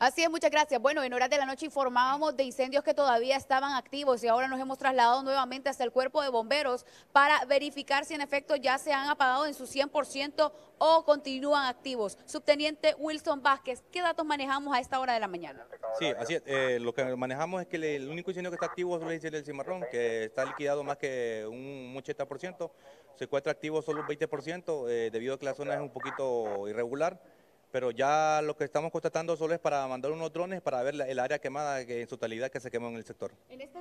Así es, muchas gracias. Bueno, en horas de la noche informábamos de incendios que todavía estaban activos y ahora nos hemos trasladado nuevamente hasta el cuerpo de bomberos para verificar si en efecto ya se han apagado en su 100% o continúan activos. Subteniente Wilson Vázquez, ¿qué datos manejamos a esta hora de la mañana? Sí, así es. Eh, lo que manejamos es que el único incendio que está activo es el del cimarrón, que está liquidado más que un 80%. Se encuentra activo solo un 20% eh, debido a que la zona es un poquito irregular pero ya lo que estamos constatando solo es para mandar unos drones para ver el área quemada en su totalidad que se quemó en el sector. En este,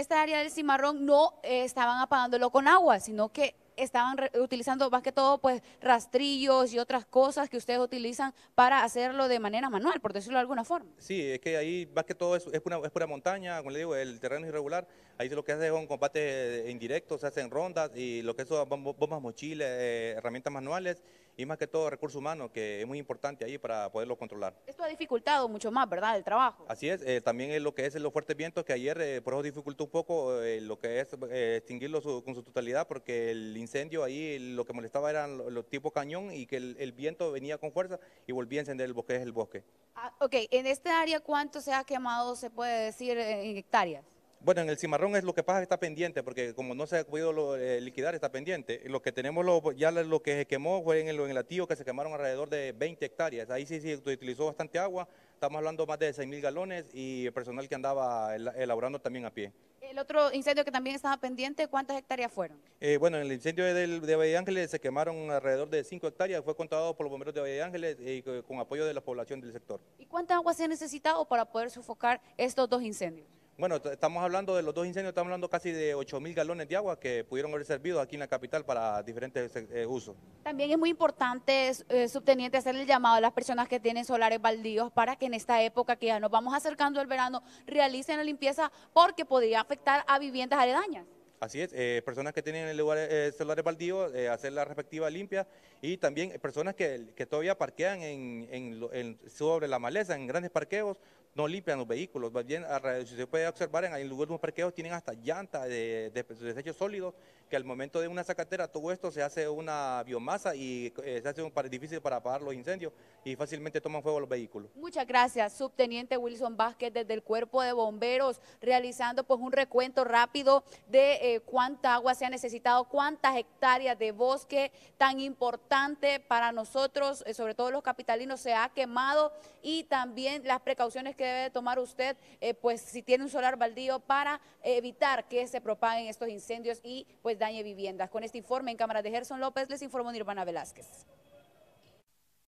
esta, área del cimarrón no eh, estaban apagándolo con agua, sino que estaban utilizando más que todo pues rastrillos y otras cosas que ustedes utilizan para hacerlo de manera manual, por decirlo de alguna forma. Sí, es que ahí más que todo es, es, pura, montaña, como le digo, el terreno es irregular, ahí lo que hace es un combate eh, indirecto, se hacen rondas y lo que son bombas mochiles, eh, herramientas manuales y más que todo recursos humanos, que es muy importante ahí para poderlo controlar. Esto ha dificultado mucho más, ¿verdad?, el trabajo. Así es, eh, también es lo que es los fuertes vientos, que ayer eh, por eso dificultó un poco eh, lo que es extinguirlo con su totalidad, porque el incendio ahí lo que molestaba eran los, tipos cañón y que el, viento venía con fuerza y volvía a encender el bosque, el bosque. Ah, ok, en esta área, ¿cuánto se ha quemado, se puede decir, en hectáreas? Bueno, en el cimarrón es lo que pasa que está pendiente, porque como no se ha podido eh, liquidar, está pendiente. Lo que tenemos, ya lo que se quemó fue en el, en que se quemaron alrededor de 20 hectáreas. Ahí sí se utilizó bastante agua, estamos hablando más de 6.000 galones y personal que andaba elaborando también a pie. El otro incendio que también estaba pendiente, ¿cuántas hectáreas fueron? Eh, bueno, en el incendio de, de Valle de Ángeles se quemaron alrededor de 5 hectáreas, fue contado por los bomberos de Valle Ángeles y eh, con apoyo de la población del sector. ¿Y cuánta agua se ha necesitado para poder sofocar estos dos incendios? Bueno, estamos hablando de los dos incendios, estamos hablando casi de mil galones de agua que pudieron haber servido aquí en la capital para diferentes eh, eh, usos. También es muy importante, eh, subteniente, hacer el llamado a las personas que tienen solares baldíos para que en esta época que ya nos vamos acercando al verano realicen la limpieza porque podría afectar a viviendas aledañas. Así es, eh, personas que tienen el lugar eh, celulares baldíos, eh, hacer la respectiva limpia y también personas que, que todavía parquean en, sobre la maleza, en grandes parqueos, no limpian los vehículos. bien, si se puede observar, en algunos parqueos tienen hasta llantas de, de desechos sólidos que al momento de una sacatera todo esto se hace una biomasa y eh, se hace un, difícil para apagar los incendios y fácilmente toman fuego los vehículos. Muchas gracias, subteniente Wilson Vázquez desde el Cuerpo de Bomberos, realizando pues un recuento rápido de eh, cuánta agua se ha necesitado, cuántas hectáreas de bosque tan importante para nosotros, eh, sobre todo los capitalinos, se ha quemado y también las precauciones que debe tomar usted, pues si tiene un solar baldío para evitar que se propaguen estos incendios y pues dañe viviendas. Con este informe en cámara de Gerson López les informó Nirvana Velázquez.